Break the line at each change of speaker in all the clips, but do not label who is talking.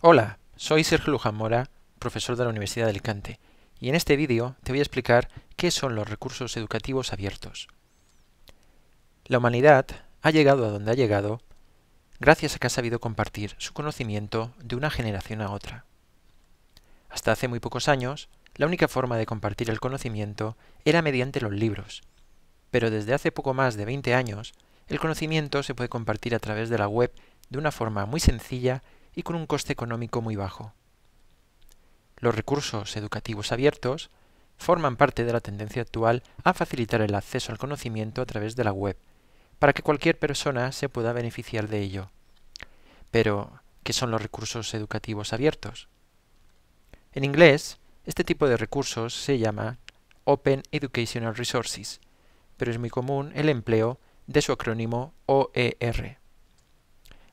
Hola, soy Sergio Luján Mora, profesor de la Universidad de Alicante, y en este vídeo te voy a explicar qué son los recursos educativos abiertos. La humanidad ha llegado a donde ha llegado gracias a que ha sabido compartir su conocimiento de una generación a otra. Hasta hace muy pocos años, la única forma de compartir el conocimiento era mediante los libros, pero desde hace poco más de 20 años, el conocimiento se puede compartir a través de la web de una forma muy sencilla y con un coste económico muy bajo. Los recursos educativos abiertos forman parte de la tendencia actual a facilitar el acceso al conocimiento a través de la web, para que cualquier persona se pueda beneficiar de ello. Pero, ¿qué son los recursos educativos abiertos? En inglés, este tipo de recursos se llama Open Educational Resources, pero es muy común el empleo de su acrónimo OER.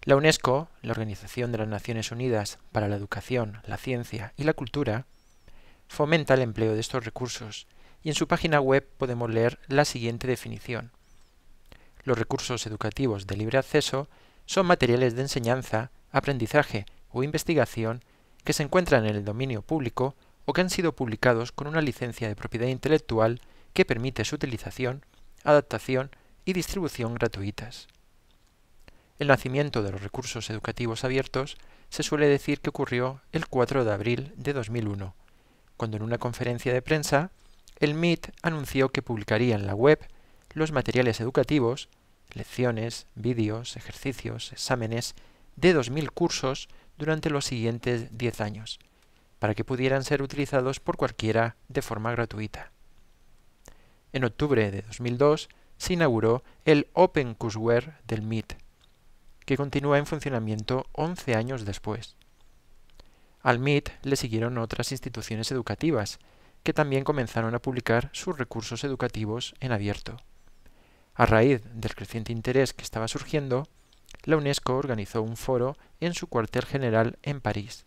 La UNESCO, la Organización de las Naciones Unidas para la Educación, la Ciencia y la Cultura, fomenta el empleo de estos recursos y en su página web podemos leer la siguiente definición. Los recursos educativos de libre acceso son materiales de enseñanza, aprendizaje o investigación que se encuentran en el dominio público o que han sido publicados con una licencia de propiedad intelectual que permite su utilización, adaptación y distribución gratuitas. El nacimiento de los recursos educativos abiertos se suele decir que ocurrió el 4 de abril de 2001, cuando en una conferencia de prensa, el MIT anunció que publicaría en la web los materiales educativos, lecciones, vídeos, ejercicios, exámenes, de 2.000 cursos durante los siguientes 10 años, para que pudieran ser utilizados por cualquiera de forma gratuita. En octubre de 2002 se inauguró el Open del MIT, que continúa en funcionamiento 11 años después. Al MIT le siguieron otras instituciones educativas, que también comenzaron a publicar sus recursos educativos en abierto. A raíz del creciente interés que estaba surgiendo, la UNESCO organizó un foro en su cuartel general en París,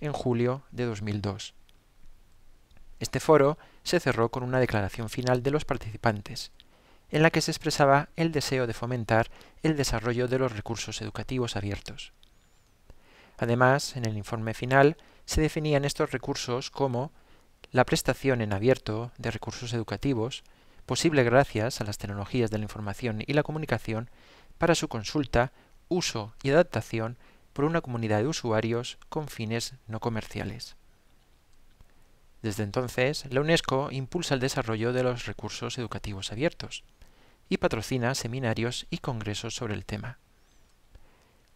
en julio de 2002. Este foro se cerró con una declaración final de los participantes, en la que se expresaba el deseo de fomentar el desarrollo de los recursos educativos abiertos. Además, en el informe final se definían estos recursos como la prestación en abierto de recursos educativos, posible gracias a las tecnologías de la información y la comunicación, para su consulta, uso y adaptación por una comunidad de usuarios con fines no comerciales. Desde entonces, la UNESCO impulsa el desarrollo de los recursos educativos abiertos y patrocina seminarios y congresos sobre el tema.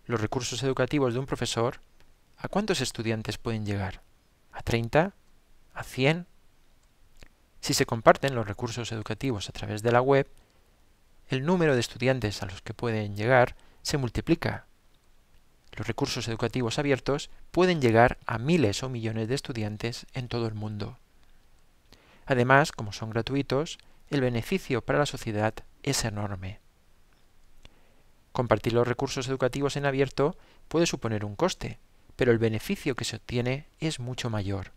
Los recursos educativos de un profesor, ¿a cuántos estudiantes pueden llegar? ¿A 30? ¿A 100? Si se comparten los recursos educativos a través de la web, el número de estudiantes a los que pueden llegar se multiplica. Los recursos educativos abiertos pueden llegar a miles o millones de estudiantes en todo el mundo. Además, como son gratuitos, el beneficio para la sociedad es enorme. Compartir los recursos educativos en abierto puede suponer un coste, pero el beneficio que se obtiene es mucho mayor.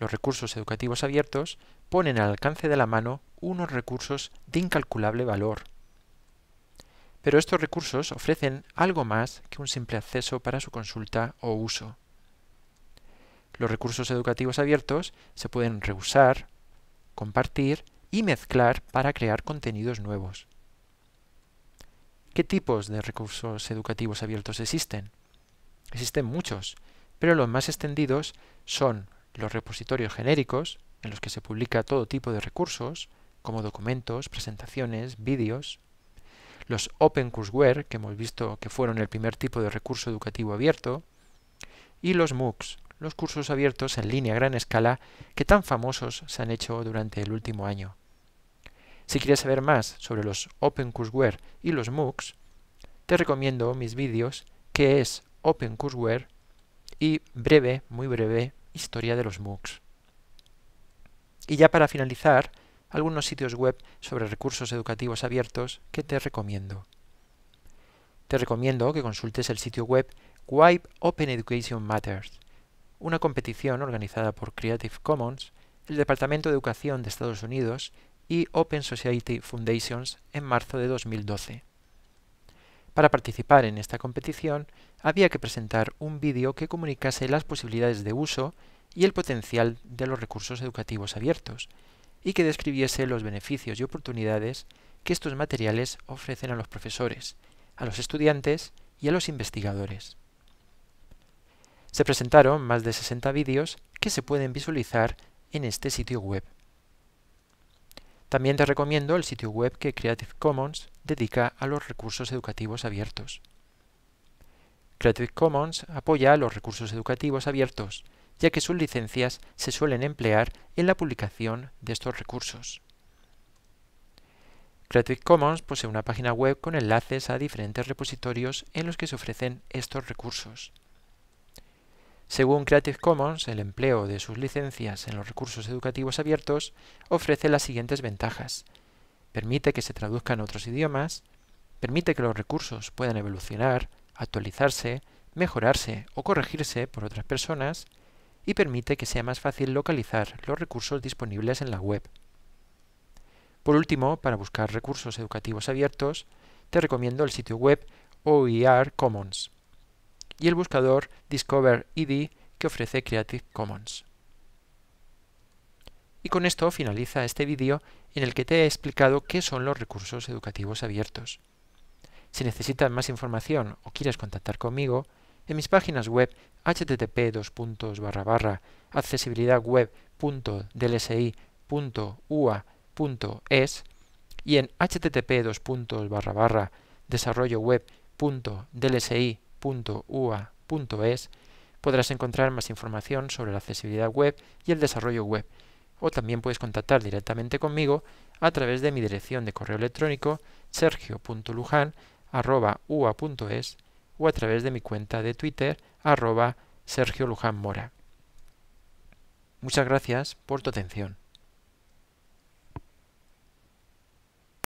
Los recursos educativos abiertos ponen al alcance de la mano unos recursos de incalculable valor. Pero estos recursos ofrecen algo más que un simple acceso para su consulta o uso. Los recursos educativos abiertos se pueden reusar, compartir y mezclar para crear contenidos nuevos. ¿Qué tipos de recursos educativos abiertos existen? Existen muchos, pero los más extendidos son los repositorios genéricos, en los que se publica todo tipo de recursos, como documentos, presentaciones, vídeos, los Open Courseware, que hemos visto que fueron el primer tipo de recurso educativo abierto, y los MOOCs, los cursos abiertos en línea a gran escala que tan famosos se han hecho durante el último año. Si quieres saber más sobre los OpenCourseWare y los MOOCs, te recomiendo mis vídeos que es OpenCourseWare y breve, muy breve, historia de los MOOCs. Y ya para finalizar, algunos sitios web sobre recursos educativos abiertos que te recomiendo. Te recomiendo que consultes el sitio web Why Open Education Matters, una competición organizada por Creative Commons, el Departamento de Educación de Estados Unidos y Open Society Foundations en marzo de 2012. Para participar en esta competición había que presentar un vídeo que comunicase las posibilidades de uso y el potencial de los recursos educativos abiertos, y que describiese los beneficios y oportunidades que estos materiales ofrecen a los profesores, a los estudiantes y a los investigadores. Se presentaron más de 60 vídeos que se pueden visualizar en este sitio web. También te recomiendo el sitio web que Creative Commons dedica a los recursos educativos abiertos. Creative Commons apoya a los recursos educativos abiertos, ya que sus licencias se suelen emplear en la publicación de estos recursos. Creative Commons posee una página web con enlaces a diferentes repositorios en los que se ofrecen estos recursos. Según Creative Commons, el empleo de sus licencias en los recursos educativos abiertos ofrece las siguientes ventajas. Permite que se traduzcan otros idiomas, permite que los recursos puedan evolucionar, actualizarse, mejorarse o corregirse por otras personas, y permite que sea más fácil localizar los recursos disponibles en la web. Por último, para buscar recursos educativos abiertos, te recomiendo el sitio web OER Commons y el buscador Discover ID que ofrece Creative Commons. Y con esto finaliza este vídeo en el que te he explicado qué son los recursos educativos abiertos. Si necesitas más información o quieres contactar conmigo, en mis páginas web http accesibilidadweb.dlsi.ua.es e y en http desarrolloweb.dlsi.ua.es www.ua.es podrás encontrar más información sobre la accesibilidad web y el desarrollo web, o también puedes contactar directamente conmigo a través de mi dirección de correo electrónico sergio.lujan.ua.es o a través de mi cuenta de Twitter arroba Muchas gracias por tu atención.